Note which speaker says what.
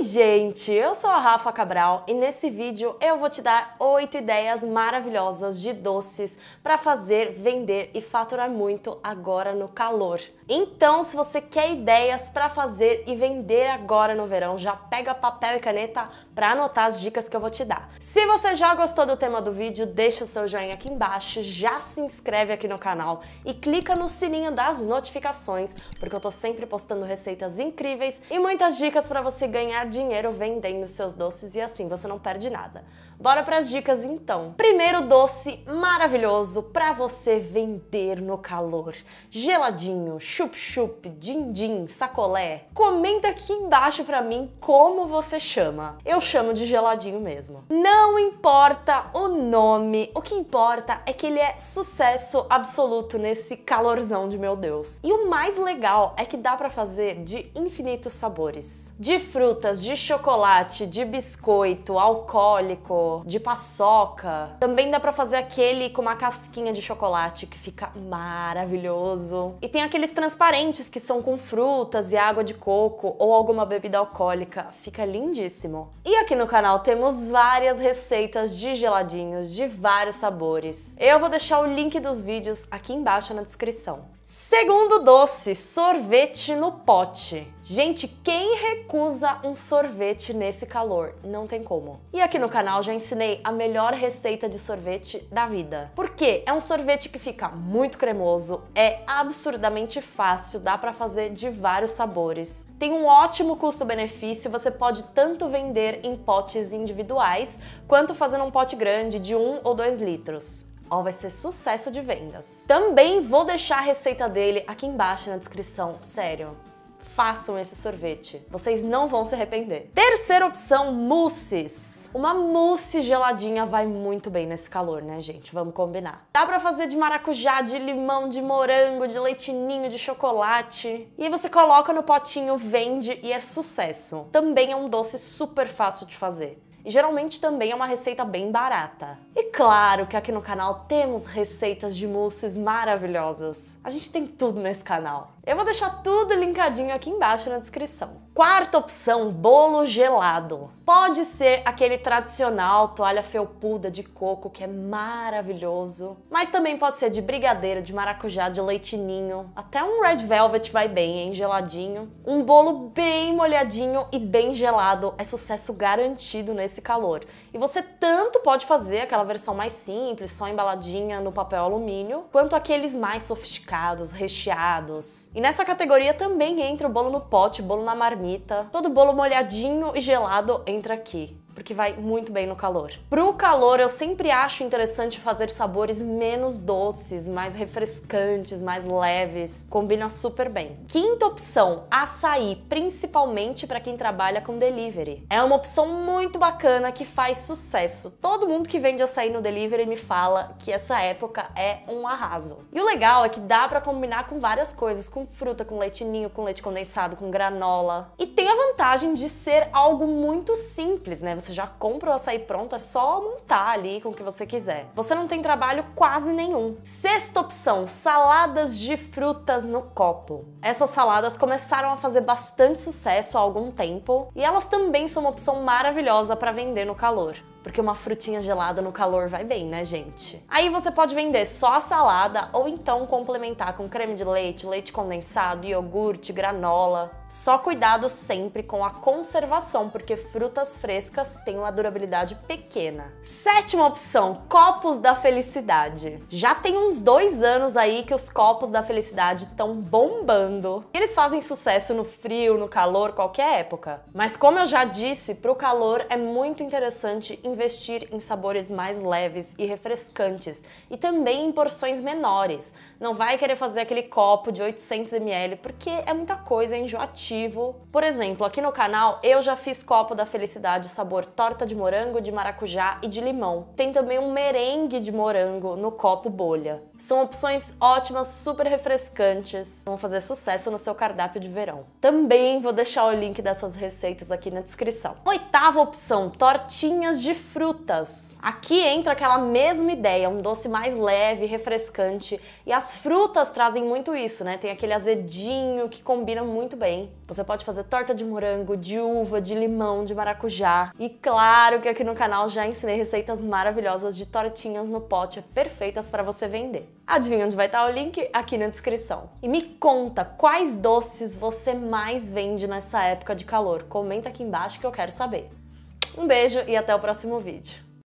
Speaker 1: Oi, gente! Eu sou a Rafa Cabral e nesse vídeo eu vou te dar 8 ideias maravilhosas de doces para fazer, vender e faturar muito agora no calor. Então, se você quer ideias para fazer e vender agora no verão, já pega papel e caneta para anotar as dicas que eu vou te dar. Se você já gostou do tema do vídeo, deixa o seu joinha aqui embaixo, já se inscreve aqui no canal e clica no sininho das notificações, porque eu tô sempre postando receitas incríveis e muitas dicas para você ganhar dinheiro vendendo seus doces e assim você não perde nada. Bora para as dicas então. Primeiro doce maravilhoso para você vender no calor. Geladinho, chup-chup, din-din, sacolé. Comenta aqui embaixo para mim como você chama. Eu chamo de geladinho mesmo. Não importa o nome, o que importa é que ele é sucesso absoluto nesse calorzão de meu Deus. E o mais legal é que dá para fazer de infinitos sabores. De frutas, de chocolate, de biscoito, alcoólico, de paçoca. Também dá para fazer aquele com uma casquinha de chocolate que fica maravilhoso. E tem aqueles transparentes que são com frutas e água de coco ou alguma bebida alcoólica, fica lindíssimo. E aqui no canal temos várias receitas de geladinhos de vários sabores. Eu vou deixar o link dos vídeos aqui embaixo na descrição. Segundo doce, sorvete no pote. Gente, quem recusa um sorvete nesse calor? Não tem como. E aqui no canal já ensinei a melhor receita de sorvete da vida. Porque é um sorvete que fica muito cremoso, é absurdamente fácil, dá para fazer de vários sabores. Tem um ótimo custo-benefício, você pode tanto vender em potes individuais quanto fazer um pote grande de 1 um ou 2 litros. Ó, vai ser sucesso de vendas. Também vou deixar a receita dele aqui embaixo na descrição, sério façam esse sorvete. Vocês não vão se arrepender. Terceira opção, mousses. Uma mousse geladinha vai muito bem nesse calor, né, gente? Vamos combinar. Dá pra fazer de maracujá, de limão, de morango, de leitinho, de chocolate. E aí você coloca no potinho, vende e é sucesso. Também é um doce super fácil de fazer. E geralmente também é uma receita bem barata. E claro que aqui no canal temos receitas de mousses maravilhosas. A gente tem tudo nesse canal. Eu vou deixar tudo linkadinho aqui embaixo na descrição. Quarta opção, bolo gelado. Pode ser aquele tradicional toalha felpuda de coco que é maravilhoso, mas também pode ser de brigadeiro, de maracujá, de leitinho, até um red velvet vai bem, hein, geladinho. Um bolo bem molhadinho e bem gelado é sucesso garantido nesse calor. E você tanto pode fazer aquela versão mais simples, só embaladinha no papel alumínio, quanto aqueles mais sofisticados, recheados. E nessa categoria também entra o bolo no pote, bolo na margarina Anitta. Todo bolo molhadinho e gelado entra aqui porque vai muito bem no calor. Pro calor, eu sempre acho interessante fazer sabores menos doces, mais refrescantes, mais leves. Combina super bem. Quinta opção, açaí, principalmente para quem trabalha com delivery. É uma opção muito bacana que faz sucesso. Todo mundo que vende açaí no delivery me fala que essa época é um arraso. E o legal é que dá para combinar com várias coisas, com fruta, com leite ninho, com leite condensado, com granola. E tem a vantagem de ser algo muito simples, né? Você já compra o açaí pronto, é só montar ali com o que você quiser. Você não tem trabalho quase nenhum. Sexta opção, saladas de frutas no copo. Essas saladas começaram a fazer bastante sucesso há algum tempo e elas também são uma opção maravilhosa para vender no calor. Porque uma frutinha gelada no calor vai bem, né, gente? Aí você pode vender só a salada ou então complementar com creme de leite, leite condensado, iogurte, granola. Só cuidado sempre com a conservação, porque frutas frescas têm uma durabilidade pequena. Sétima opção: copos da felicidade. Já tem uns dois anos aí que os copos da felicidade estão bombando. Eles fazem sucesso no frio, no calor, qualquer época. Mas como eu já disse, pro calor é muito interessante investir em sabores mais leves e refrescantes e também em porções menores. Não vai querer fazer aquele copo de 800 ml porque é muita coisa, é enjoativo. Por exemplo, aqui no canal eu já fiz copo da felicidade sabor torta de morango, de maracujá e de limão. Tem também um merengue de morango no copo bolha. São opções ótimas, super refrescantes, vão fazer sucesso no seu cardápio de verão. Também vou deixar o link dessas receitas aqui na descrição. Oitava opção, tortinhas de frutas. Aqui entra aquela mesma ideia, um doce mais leve, refrescante, e as frutas trazem muito isso, né? Tem aquele azedinho que combina muito bem. Você pode fazer torta de morango, de uva, de limão, de maracujá. E claro que aqui no canal já ensinei receitas maravilhosas de tortinhas no pote, é perfeitas para você vender. Adivinha onde vai estar o link? Aqui na descrição. E me conta quais doces você mais vende nessa época de calor. Comenta aqui embaixo que eu quero saber. Um beijo e até o próximo vídeo.